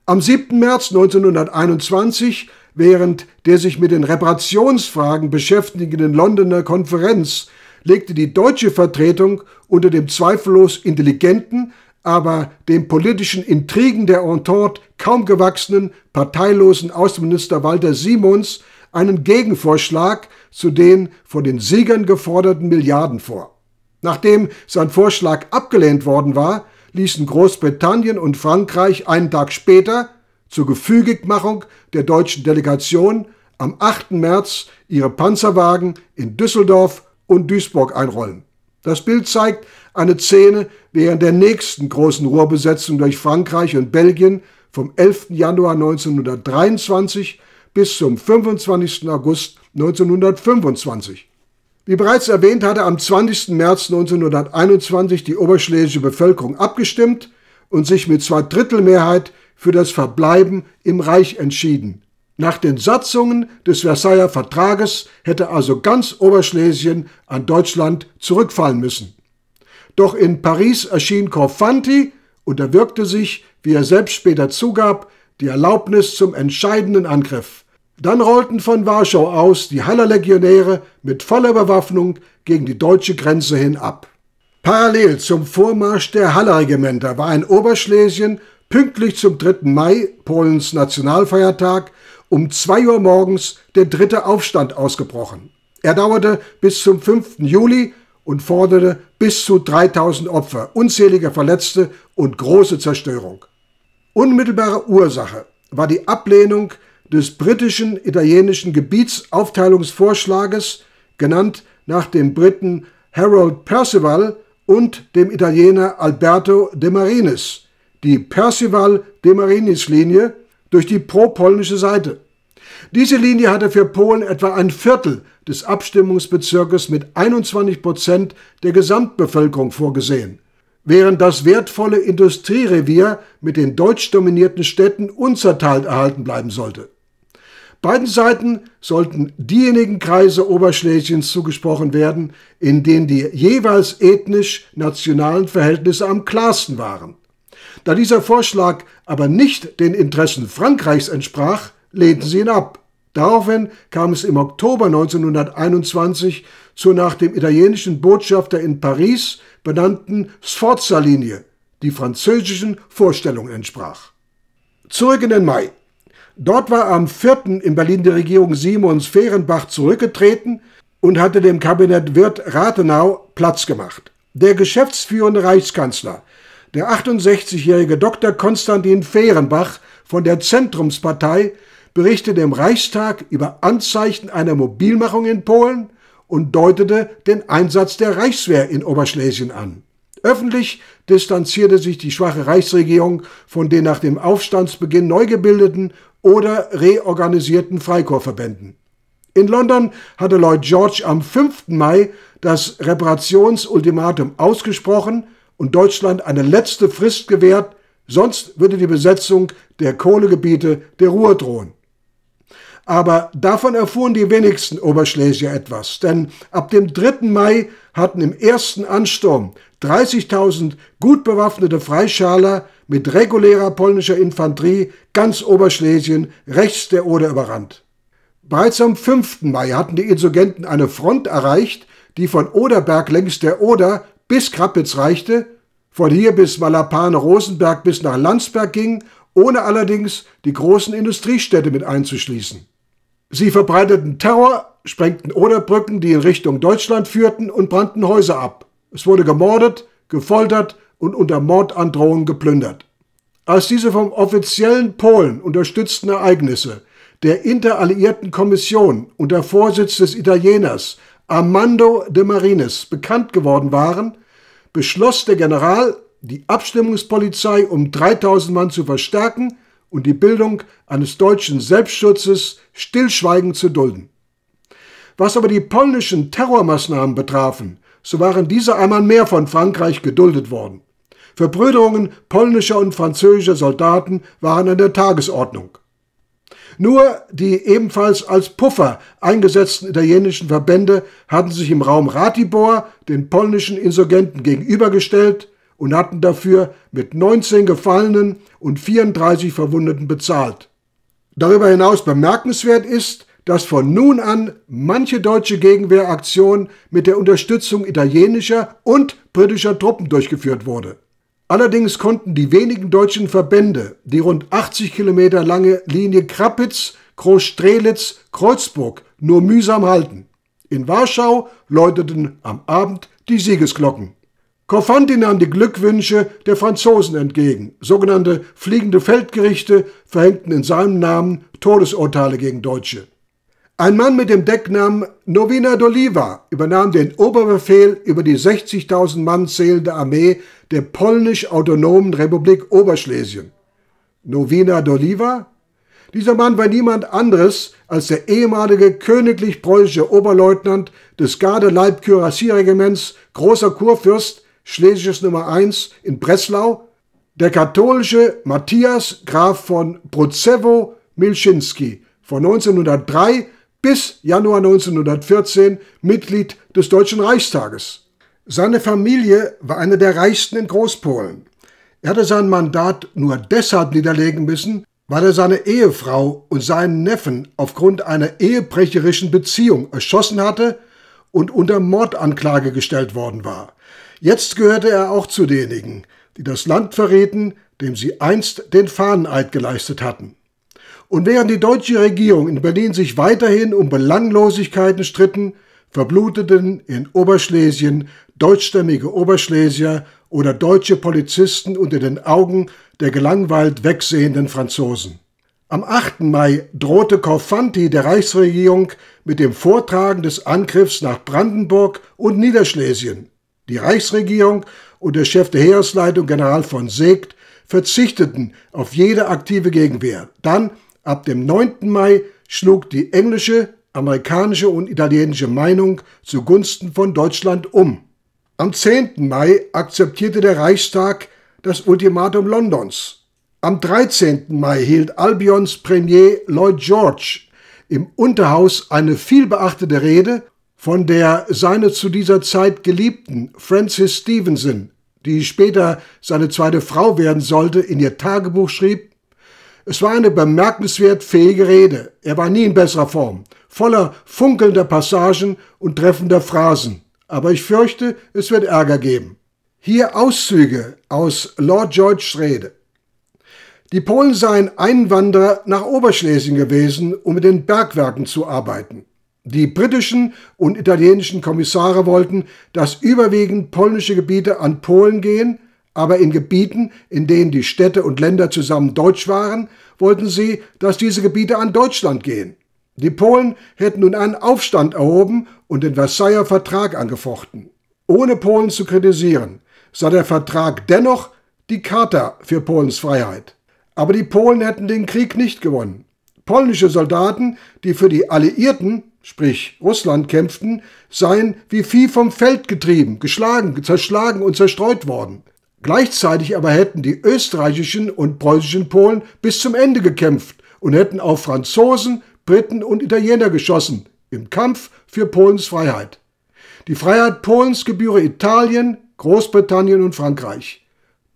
S1: Am 7. März 1921, während der sich mit den Reparationsfragen beschäftigenden Londoner Konferenz, legte die deutsche Vertretung unter dem zweifellos intelligenten, aber den politischen Intrigen der Entente kaum gewachsenen, parteilosen Außenminister Walter Simons einen Gegenvorschlag zu den von den Siegern geforderten Milliarden vor. Nachdem sein Vorschlag abgelehnt worden war, ließen Großbritannien und Frankreich einen Tag später zur Gefügigmachung der deutschen Delegation am 8. März ihre Panzerwagen in Düsseldorf und Duisburg einrollen. Das Bild zeigt, eine Szene während der nächsten großen Ruhrbesetzung durch Frankreich und Belgien vom 11. Januar 1923 bis zum 25. August 1925. Wie bereits erwähnt, hatte am 20. März 1921 die oberschlesische Bevölkerung abgestimmt und sich mit Zweidrittelmehrheit für das Verbleiben im Reich entschieden. Nach den Satzungen des Versailler Vertrages hätte also ganz Oberschlesien an Deutschland zurückfallen müssen. Doch in Paris erschien Korfanti und erwirkte sich, wie er selbst später zugab, die Erlaubnis zum entscheidenden Angriff. Dann rollten von Warschau aus die Haller Legionäre mit voller Bewaffnung gegen die deutsche Grenze hin ab. Parallel zum Vormarsch der Haller Regimenter war in Oberschlesien pünktlich zum 3. Mai, Polens Nationalfeiertag, um 2 Uhr morgens der dritte Aufstand ausgebrochen. Er dauerte bis zum 5. Juli und forderte bis zu 3000 Opfer, unzählige Verletzte und große Zerstörung. Unmittelbare Ursache war die Ablehnung des britischen italienischen Gebietsaufteilungsvorschlages, genannt nach dem Briten Harold Percival und dem Italiener Alberto de Marinis, die Percival-de-Marinis-Linie durch die pro-polnische Seite. Diese Linie hatte für Polen etwa ein Viertel des Abstimmungsbezirkes mit 21 Prozent der Gesamtbevölkerung vorgesehen, während das wertvolle Industrierevier mit den deutsch dominierten Städten unzerteilt erhalten bleiben sollte. Beiden Seiten sollten diejenigen Kreise Oberschlesiens zugesprochen werden, in denen die jeweils ethnisch-nationalen Verhältnisse am klarsten waren. Da dieser Vorschlag aber nicht den Interessen Frankreichs entsprach, lehnten sie ihn ab. Daraufhin kam es im Oktober 1921 zur nach dem italienischen Botschafter in Paris benannten Sforza-Linie, die französischen Vorstellungen entsprach. Zurück in den Mai. Dort war am 4. in Berlin die Regierung Simons Fehrenbach zurückgetreten und hatte dem Kabinett Wirt Rathenau Platz gemacht. Der geschäftsführende Reichskanzler, der 68-jährige Dr. Konstantin Fehrenbach von der Zentrumspartei, berichtete im Reichstag über Anzeichen einer Mobilmachung in Polen und deutete den Einsatz der Reichswehr in Oberschlesien an. Öffentlich distanzierte sich die schwache Reichsregierung von den nach dem Aufstandsbeginn neu gebildeten oder reorganisierten Freikorpsverbänden. In London hatte Lloyd George am 5. Mai das Reparationsultimatum ausgesprochen und Deutschland eine letzte Frist gewährt, sonst würde die Besetzung der Kohlegebiete der Ruhr drohen. Aber davon erfuhren die wenigsten Oberschlesier etwas, denn ab dem 3. Mai hatten im ersten Ansturm 30.000 gut bewaffnete Freischaler mit regulärer polnischer Infanterie ganz Oberschlesien rechts der Oder überrannt. Bereits am 5. Mai hatten die Insurgenten eine Front erreicht, die von Oderberg längs der Oder bis Krappitz reichte, von hier bis Malapane-Rosenberg bis nach Landsberg ging, ohne allerdings die großen Industriestädte mit einzuschließen. Sie verbreiteten Terror, sprengten Oderbrücken, die in Richtung Deutschland führten, und brannten Häuser ab. Es wurde gemordet, gefoltert und unter Mordandrohungen geplündert. Als diese vom offiziellen Polen unterstützten Ereignisse der Interalliierten Kommission unter Vorsitz des Italieners Armando de Marines bekannt geworden waren, beschloss der General, die Abstimmungspolizei um 3000 Mann zu verstärken und die Bildung eines deutschen Selbstschutzes stillschweigend zu dulden. Was aber die polnischen Terrormaßnahmen betrafen, so waren diese einmal mehr von Frankreich geduldet worden. Verbrüderungen polnischer und französischer Soldaten waren an der Tagesordnung. Nur die ebenfalls als Puffer eingesetzten italienischen Verbände hatten sich im Raum Ratibor den polnischen Insurgenten gegenübergestellt und hatten dafür mit 19 Gefallenen und 34 Verwundeten bezahlt. Darüber hinaus bemerkenswert ist, dass von nun an manche deutsche Gegenwehraktion mit der Unterstützung italienischer und britischer Truppen durchgeführt wurde. Allerdings konnten die wenigen deutschen Verbände die rund 80 Kilometer lange Linie Krapitz, Großstrelitz, Kreuzburg nur mühsam halten. In Warschau läuteten am Abend die Siegesglocken. Corfante nahm die Glückwünsche der Franzosen entgegen. Sogenannte fliegende Feldgerichte verhängten in seinem Namen Todesurteile gegen Deutsche. Ein Mann mit dem Decknamen Novina d'Oliva übernahm den Oberbefehl über die 60.000 Mann zählende Armee der polnisch-autonomen Republik Oberschlesien. Novina d'Oliva? Dieser Mann war niemand anderes als der ehemalige königlich-preußische Oberleutnant des Garde-Leibkürassierregiments, großer Kurfürst Schlesisches Nummer 1 in Breslau, der katholische Matthias Graf von Prozewo Milczynski, von 1903 bis Januar 1914 Mitglied des Deutschen Reichstages. Seine Familie war eine der reichsten in Großpolen. Er hatte sein Mandat nur deshalb niederlegen müssen, weil er seine Ehefrau und seinen Neffen aufgrund einer ehebrecherischen Beziehung erschossen hatte und unter Mordanklage gestellt worden war. Jetzt gehörte er auch zu denjenigen, die das Land verräten, dem sie einst den Fahneneid geleistet hatten. Und während die deutsche Regierung in Berlin sich weiterhin um Belanglosigkeiten stritten, verbluteten in Oberschlesien deutschstämmige Oberschlesier oder deutsche Polizisten unter den Augen der gelangweilt wegsehenden Franzosen. Am 8. Mai drohte Korfanty der Reichsregierung mit dem Vortragen des Angriffs nach Brandenburg und Niederschlesien. Die Reichsregierung und der Chef der Heeresleitung General von Segt verzichteten auf jede aktive Gegenwehr. Dann, ab dem 9. Mai, schlug die englische, amerikanische und italienische Meinung zugunsten von Deutschland um. Am 10. Mai akzeptierte der Reichstag das Ultimatum Londons. Am 13. Mai hielt Albions Premier Lloyd George im Unterhaus eine vielbeachtete Rede von der seine zu dieser Zeit geliebten Frances Stevenson, die später seine zweite Frau werden sollte, in ihr Tagebuch schrieb, es war eine bemerkenswert fähige Rede. Er war nie in besserer Form, voller funkelnder Passagen und treffender Phrasen. Aber ich fürchte, es wird Ärger geben. Hier Auszüge aus Lord George's Rede. Die Polen seien Einwanderer nach Oberschlesien gewesen, um in den Bergwerken zu arbeiten. Die britischen und italienischen Kommissare wollten, dass überwiegend polnische Gebiete an Polen gehen, aber in Gebieten, in denen die Städte und Länder zusammen deutsch waren, wollten sie, dass diese Gebiete an Deutschland gehen. Die Polen hätten nun einen Aufstand erhoben und den Versailler Vertrag angefochten. Ohne Polen zu kritisieren, sah der Vertrag dennoch die Charta für Polens Freiheit. Aber die Polen hätten den Krieg nicht gewonnen. Polnische Soldaten, die für die Alliierten, sprich Russland, kämpften, seien wie Vieh vom Feld getrieben, geschlagen, zerschlagen und zerstreut worden. Gleichzeitig aber hätten die österreichischen und preußischen Polen bis zum Ende gekämpft und hätten auf Franzosen, Briten und Italiener geschossen, im Kampf für Polens Freiheit. Die Freiheit Polens gebühre Italien, Großbritannien und Frankreich.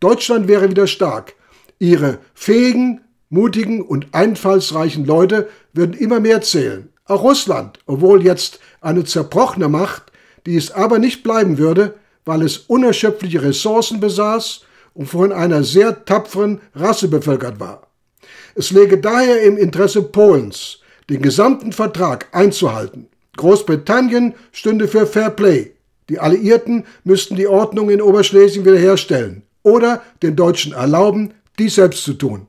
S1: Deutschland wäre wieder stark, Ihre fähigen, mutigen und einfallsreichen Leute werden immer mehr zählen. Auch Russland, obwohl jetzt eine zerbrochene Macht, die es aber nicht bleiben würde, weil es unerschöpfliche Ressourcen besaß und von einer sehr tapferen Rasse bevölkert war. Es läge daher im Interesse Polens, den gesamten Vertrag einzuhalten. Großbritannien stünde für Fair Play. Die Alliierten müssten die Ordnung in Oberschlesien wiederherstellen oder den Deutschen erlauben, dies selbst zu tun.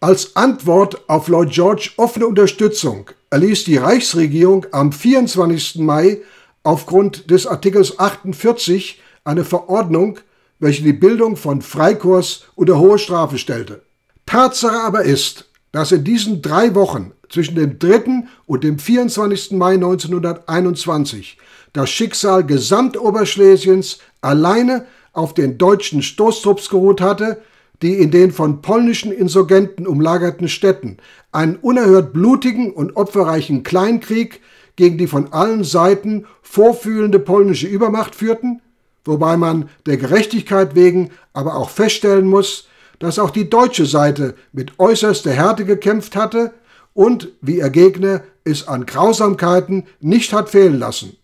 S1: Als Antwort auf Lloyd George offene Unterstützung erließ die Reichsregierung am 24. Mai aufgrund des Artikels 48 eine Verordnung, welche die Bildung von Freikorps unter hohe Strafe stellte. Tatsache aber ist, dass in diesen drei Wochen zwischen dem 3. und dem 24. Mai 1921 das Schicksal Gesamtoberschlesiens alleine auf den deutschen Stoßtrupps geruht hatte, die in den von polnischen Insurgenten umlagerten Städten einen unerhört blutigen und opferreichen Kleinkrieg gegen die von allen Seiten vorfühlende polnische Übermacht führten, wobei man der Gerechtigkeit wegen aber auch feststellen muss, dass auch die deutsche Seite mit äußerster Härte gekämpft hatte und, wie ihr Gegner, es an Grausamkeiten nicht hat fehlen lassen.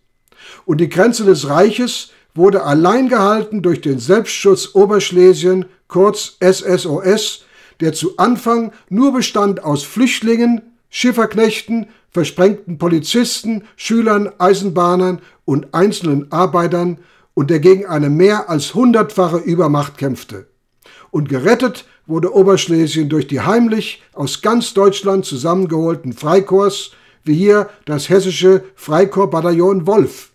S1: Und die Grenze des Reiches wurde allein gehalten durch den Selbstschutz Oberschlesien, kurz SSOS, der zu Anfang nur bestand aus Flüchtlingen, Schifferknechten, versprengten Polizisten, Schülern, Eisenbahnern und einzelnen Arbeitern und der gegen eine mehr als hundertfache Übermacht kämpfte. Und gerettet wurde Oberschlesien durch die heimlich aus ganz Deutschland zusammengeholten Freikorps, wie hier das hessische Freikorps-Bataillon Wolf.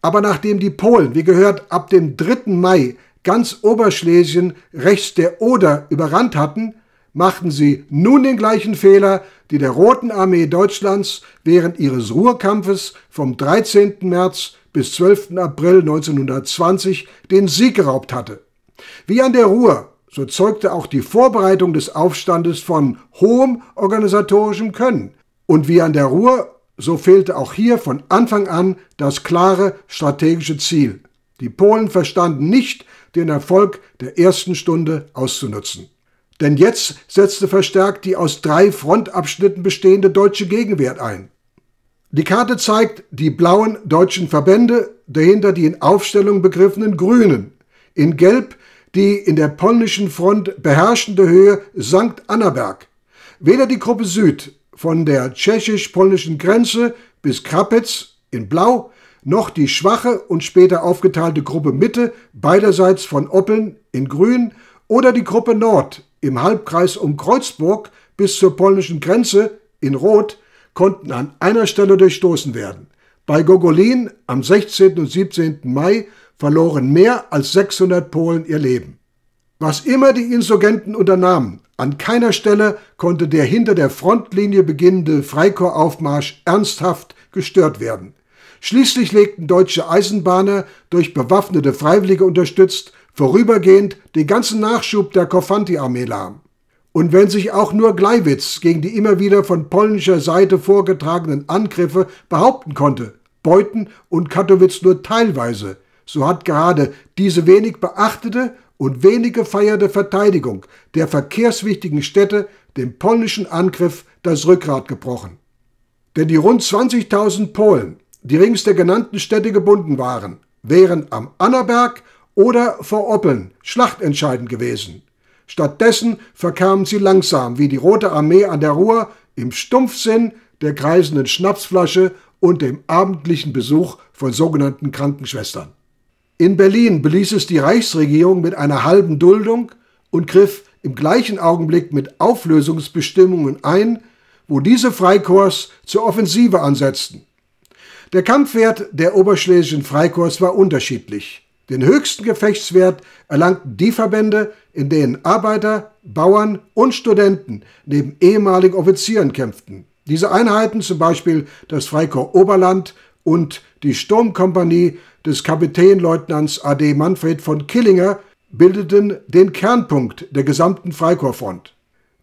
S1: Aber nachdem die Polen, wie gehört, ab dem 3. Mai ganz Oberschlesien rechts der Oder überrannt hatten, machten sie nun den gleichen Fehler, die der Roten Armee Deutschlands während ihres Ruhrkampfes vom 13. März bis 12. April 1920 den Sieg geraubt hatte. Wie an der Ruhr, so zeugte auch die Vorbereitung des Aufstandes von hohem organisatorischem Können. Und wie an der Ruhr so fehlte auch hier von Anfang an das klare strategische Ziel. Die Polen verstanden nicht, den Erfolg der ersten Stunde auszunutzen. Denn jetzt setzte verstärkt die aus drei Frontabschnitten bestehende deutsche Gegenwehr ein. Die Karte zeigt die blauen deutschen Verbände, dahinter die in Aufstellung begriffenen Grünen, in Gelb die in der polnischen Front beherrschende Höhe St. Annaberg. Weder die Gruppe Süd von der tschechisch-polnischen Grenze bis Krapetz in Blau, noch die schwache und später aufgeteilte Gruppe Mitte beiderseits von Oppeln in Grün oder die Gruppe Nord im Halbkreis um Kreuzburg bis zur polnischen Grenze in Rot konnten an einer Stelle durchstoßen werden. Bei Gogolin am 16. und 17. Mai verloren mehr als 600 Polen ihr Leben. Was immer die Insurgenten unternahmen, an keiner Stelle konnte der hinter der Frontlinie beginnende Freikorpsaufmarsch ernsthaft gestört werden. Schließlich legten deutsche Eisenbahner, durch bewaffnete Freiwillige unterstützt, vorübergehend den ganzen Nachschub der Korfanti-Armee lahm. Und wenn sich auch nur Gleiwitz gegen die immer wieder von polnischer Seite vorgetragenen Angriffe behaupten konnte, beuten und Katowice nur teilweise, so hat gerade diese wenig beachtete und wenige feierte Verteidigung der verkehrswichtigen Städte dem polnischen Angriff das Rückgrat gebrochen. Denn die rund 20.000 Polen, die rings der genannten Städte gebunden waren, wären am Annaberg oder vor Oppeln schlachtentscheidend gewesen. Stattdessen verkamen sie langsam wie die Rote Armee an der Ruhr im Stumpfsinn der kreisenden Schnapsflasche und dem abendlichen Besuch von sogenannten Krankenschwestern. In Berlin beließ es die Reichsregierung mit einer halben Duldung und griff im gleichen Augenblick mit Auflösungsbestimmungen ein, wo diese Freikorps zur Offensive ansetzten. Der Kampfwert der oberschlesischen Freikorps war unterschiedlich. Den höchsten Gefechtswert erlangten die Verbände, in denen Arbeiter, Bauern und Studenten neben ehemaligen Offizieren kämpften. Diese Einheiten, zum Beispiel das Freikorps Oberland und die Sturmkompanie, des Kapitänleutnants AD Manfred von Killinger bildeten den Kernpunkt der gesamten Freikorpsfront.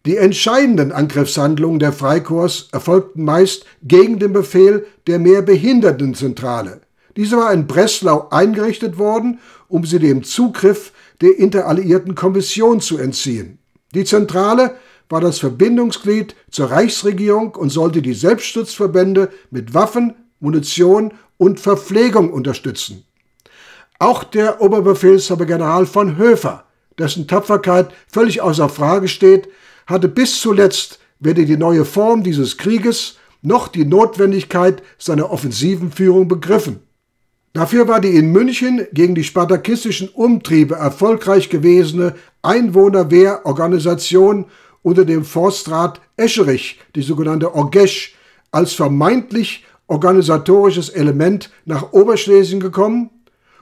S1: Die entscheidenden Angriffshandlungen der Freikorps erfolgten meist gegen den Befehl der Mehrbehindertenzentrale. Diese war in Breslau eingerichtet worden, um sie dem Zugriff der Interalliierten Kommission zu entziehen. Die Zentrale war das Verbindungsglied zur Reichsregierung und sollte die Selbstschutzverbände mit Waffen, Munition und Verpflegung unterstützen. Auch der Oberbefehlshaber General von Höfer, dessen Tapferkeit völlig außer Frage steht, hatte bis zuletzt weder die neue Form dieses Krieges noch die Notwendigkeit seiner offensiven Führung begriffen. Dafür war die in München gegen die spartakistischen Umtriebe erfolgreich gewesene Einwohnerwehrorganisation unter dem Forstrat Escherich, die sogenannte Orgesch, als vermeintlich organisatorisches Element nach Oberschlesien gekommen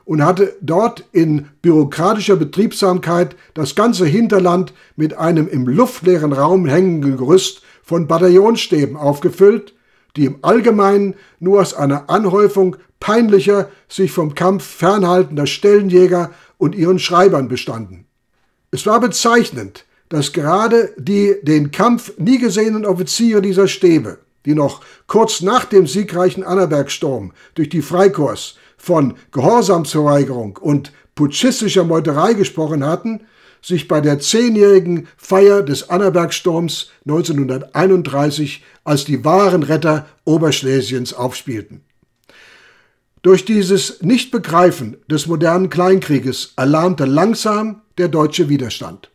S1: und hatte dort in bürokratischer Betriebsamkeit das ganze Hinterland mit einem im luftleeren Raum hängenden Gerüst von Bataillonstäben aufgefüllt, die im Allgemeinen nur aus einer Anhäufung peinlicher, sich vom Kampf fernhaltender Stellenjäger und ihren Schreibern bestanden. Es war bezeichnend, dass gerade die den Kampf nie gesehenen Offiziere dieser Stäbe die noch kurz nach dem siegreichen Annabergsturm durch die Freikorps von Gehorsamsverweigerung und putschistischer Meuterei gesprochen hatten, sich bei der zehnjährigen Feier des Annabergsturms 1931 als die wahren Retter Oberschlesiens aufspielten. Durch dieses Nichtbegreifen des modernen Kleinkrieges erlahmte langsam der deutsche Widerstand.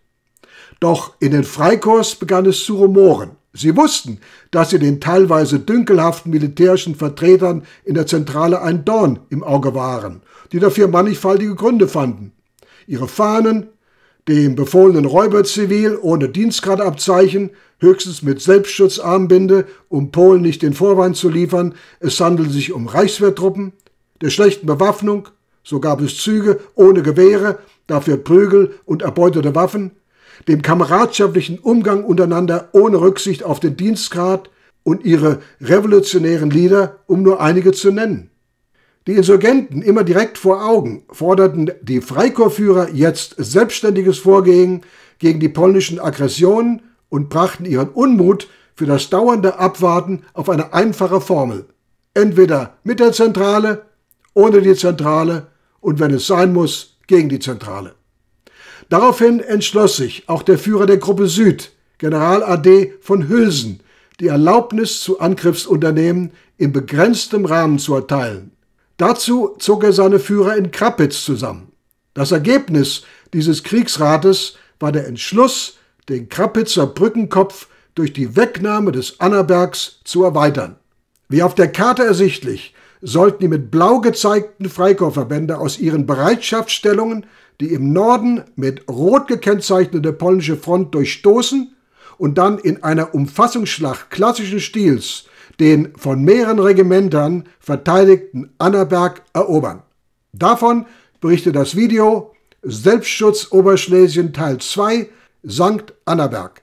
S1: Doch in den Freikorps begann es zu rumoren. Sie wussten, dass sie den teilweise dünkelhaften militärischen Vertretern in der Zentrale ein Dorn im Auge waren, die dafür mannigfaltige Gründe fanden. Ihre Fahnen, dem befohlenen Räuberzivil ohne Dienstgradabzeichen, höchstens mit Selbstschutzarmbinde, um Polen nicht den Vorwand zu liefern, es handelt sich um Reichswehrtruppen, der schlechten Bewaffnung, so gab es Züge ohne Gewehre, dafür Prügel und erbeutete Waffen, dem kameradschaftlichen Umgang untereinander ohne Rücksicht auf den Dienstgrad und ihre revolutionären Lieder, um nur einige zu nennen. Die Insurgenten, immer direkt vor Augen, forderten die Freikorpsführer jetzt selbstständiges Vorgehen gegen die polnischen Aggressionen und brachten ihren Unmut für das dauernde Abwarten auf eine einfache Formel. Entweder mit der Zentrale, ohne die Zentrale und wenn es sein muss, gegen die Zentrale. Daraufhin entschloss sich auch der Führer der Gruppe Süd, General AD von Hülsen, die Erlaubnis zu Angriffsunternehmen in begrenztem Rahmen zu erteilen. Dazu zog er seine Führer in Krappitz zusammen. Das Ergebnis dieses Kriegsrates war der Entschluss, den Krappitzer Brückenkopf durch die Wegnahme des Annabergs zu erweitern. Wie auf der Karte ersichtlich, sollten die mit blau gezeigten Freikorpsverbände aus ihren Bereitschaftsstellungen die im Norden mit rot gekennzeichnete polnische Front durchstoßen und dann in einer Umfassungsschlacht klassischen Stils den von mehreren Regimentern verteidigten Annaberg erobern. Davon berichtet das Video Selbstschutz Oberschlesien Teil 2 Sankt Annaberg.